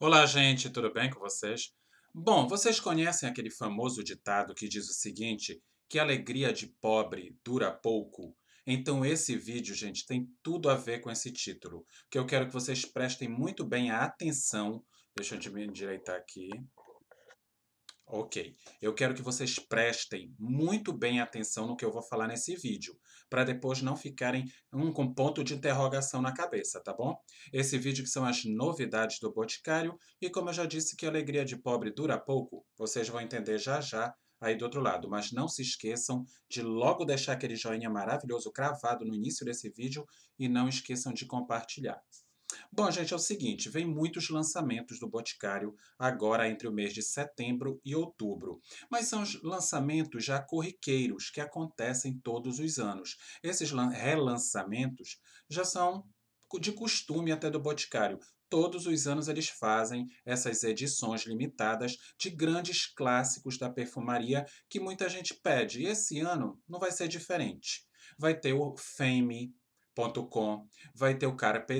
Olá, gente, tudo bem com vocês? Bom, vocês conhecem aquele famoso ditado que diz o seguinte: que alegria de pobre dura pouco? Então, esse vídeo, gente, tem tudo a ver com esse título, que eu quero que vocês prestem muito bem a atenção. Deixa eu me endireitar aqui. Ok, eu quero que vocês prestem muito bem atenção no que eu vou falar nesse vídeo, para depois não ficarem um, com ponto de interrogação na cabeça, tá bom? Esse vídeo que são as novidades do Boticário, e como eu já disse que a alegria de pobre dura pouco, vocês vão entender já já aí do outro lado, mas não se esqueçam de logo deixar aquele joinha maravilhoso cravado no início desse vídeo e não esqueçam de compartilhar. Bom, gente, é o seguinte, vem muitos lançamentos do Boticário agora entre o mês de setembro e outubro, mas são lançamentos já corriqueiros que acontecem todos os anos. Esses relançamentos já são de costume até do Boticário. Todos os anos eles fazem essas edições limitadas de grandes clássicos da perfumaria que muita gente pede. E esse ano não vai ser diferente. Vai ter o Fame.com, vai ter o Carpe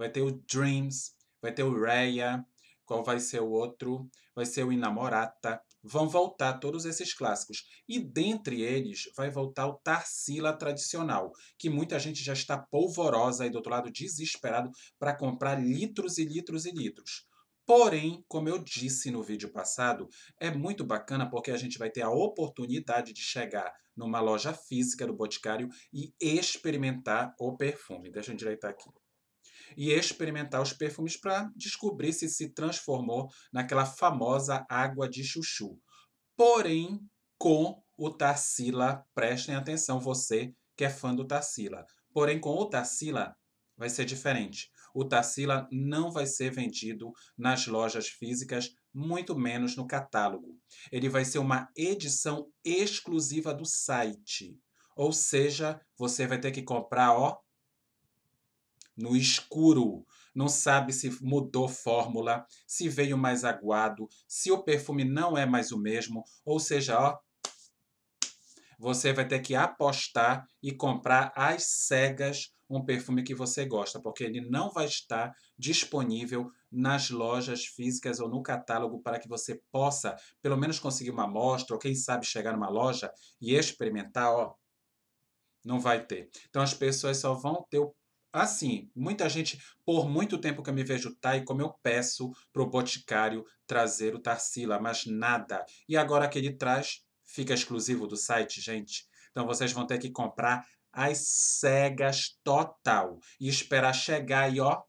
Vai ter o Dreams, vai ter o Raya, qual vai ser o outro? Vai ser o Inamorata. Vão voltar todos esses clássicos. E dentre eles vai voltar o Tarsila tradicional, que muita gente já está polvorosa e do outro lado, desesperado para comprar litros e litros e litros. Porém, como eu disse no vídeo passado, é muito bacana porque a gente vai ter a oportunidade de chegar numa loja física do Boticário e experimentar o perfume. Deixa eu endireitar aqui e experimentar os perfumes para descobrir se se transformou naquela famosa água de chuchu. Porém, com o Tarsila, prestem atenção, você que é fã do Tarsila. Porém, com o Tarsila vai ser diferente. O Tarsila não vai ser vendido nas lojas físicas, muito menos no catálogo. Ele vai ser uma edição exclusiva do site. Ou seja, você vai ter que comprar, ó, no escuro. Não sabe se mudou fórmula, se veio mais aguado, se o perfume não é mais o mesmo, ou seja, ó, você vai ter que apostar e comprar às cegas um perfume que você gosta, porque ele não vai estar disponível nas lojas físicas ou no catálogo para que você possa, pelo menos, conseguir uma amostra, ou quem sabe chegar numa loja e experimentar, ó. Não vai ter. Então as pessoas só vão ter o Assim, muita gente, por muito tempo que eu me vejo, tá, e como eu peço pro Boticário trazer o Tarsila, mas nada. E agora que ele traz, fica exclusivo do site, gente. Então vocês vão ter que comprar as cegas total e esperar chegar e ó,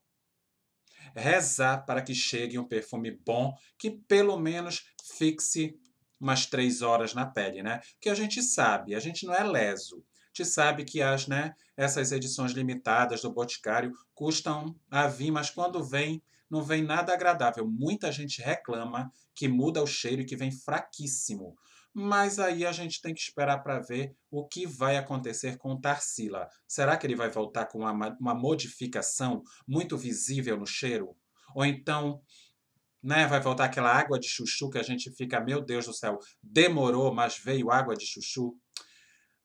rezar para que chegue um perfume bom que pelo menos fixe umas três horas na pele, né? que a gente sabe, a gente não é leso gente sabe que as, né, essas edições limitadas do Boticário custam a vir, mas quando vem, não vem nada agradável. Muita gente reclama que muda o cheiro e que vem fraquíssimo. Mas aí a gente tem que esperar para ver o que vai acontecer com Tarsila. Será que ele vai voltar com uma, uma modificação muito visível no cheiro? Ou então né? Vai voltar aquela água de chuchu que a gente fica, meu Deus do céu, demorou, mas veio água de chuchu.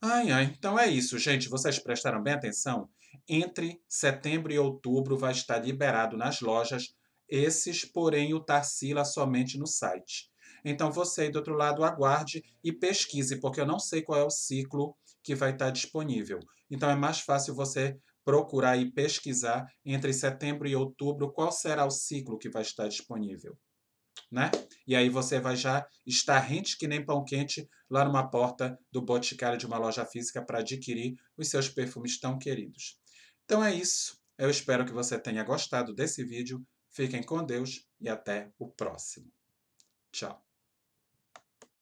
Ai, ai, então é isso, gente. Vocês prestaram bem atenção? Entre setembro e outubro vai estar liberado nas lojas esses, porém, o Tarsila somente no site. Então você aí do outro lado aguarde e pesquise, porque eu não sei qual é o ciclo que vai estar disponível. Então é mais fácil você procurar e pesquisar entre setembro e outubro qual será o ciclo que vai estar disponível né? E aí você vai já estar rente que nem pão quente lá numa porta do boticário de uma loja física para adquirir os seus perfumes tão queridos. Então é isso. Eu espero que você tenha gostado desse vídeo. Fiquem com Deus e até o próximo. Tchau.